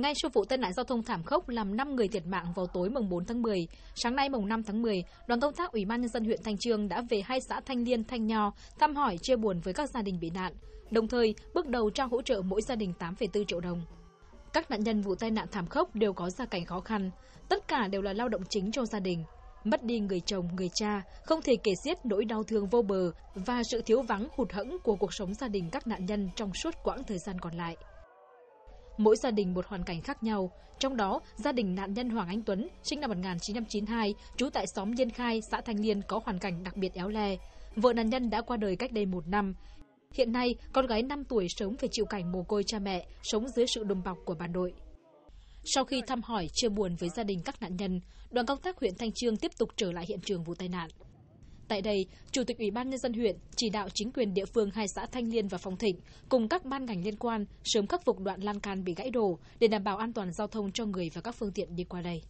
Ngay sau vụ tai nạn giao thông thảm khốc làm 5 người thiệt mạng vào tối mùng 4 tháng 10, sáng nay mùng 5 tháng 10, đoàn công tác Ủy ban nhân dân huyện Thanh Trương đã về hai xã Thanh Liên, Thanh Nho thăm hỏi chia buồn với các gia đình bị nạn, đồng thời bước đầu trao hỗ trợ mỗi gia đình 8,4 triệu đồng. Các nạn nhân vụ tai nạn thảm khốc đều có gia cảnh khó khăn, tất cả đều là lao động chính trong gia đình. Mất đi người chồng, người cha, không thể kể xiết nỗi đau thương vô bờ và sự thiếu vắng hụt hẫng của cuộc sống gia đình các nạn nhân trong suốt quãng thời gian còn lại mỗi gia đình một hoàn cảnh khác nhau. Trong đó, gia đình nạn nhân Hoàng Anh Tuấn, sinh năm 1992, trú tại xóm Diên Khai, xã Thanh Liên có hoàn cảnh đặc biệt éo le. Vợ nạn nhân đã qua đời cách đây một năm. Hiện nay, con gái 5 tuổi sống phải chịu cảnh mồ côi cha mẹ, sống dưới sự đùm bọc của bà đội. Sau khi thăm hỏi chia buồn với gia đình các nạn nhân, đoàn công tác huyện Thanh Trương tiếp tục trở lại hiện trường vụ tai nạn. Tại đây, Chủ tịch Ủy ban Nhân dân huyện chỉ đạo chính quyền địa phương hai xã Thanh Liên và Phong Thịnh cùng các ban ngành liên quan sớm khắc phục đoạn lan can bị gãy đổ để đảm bảo an toàn giao thông cho người và các phương tiện đi qua đây.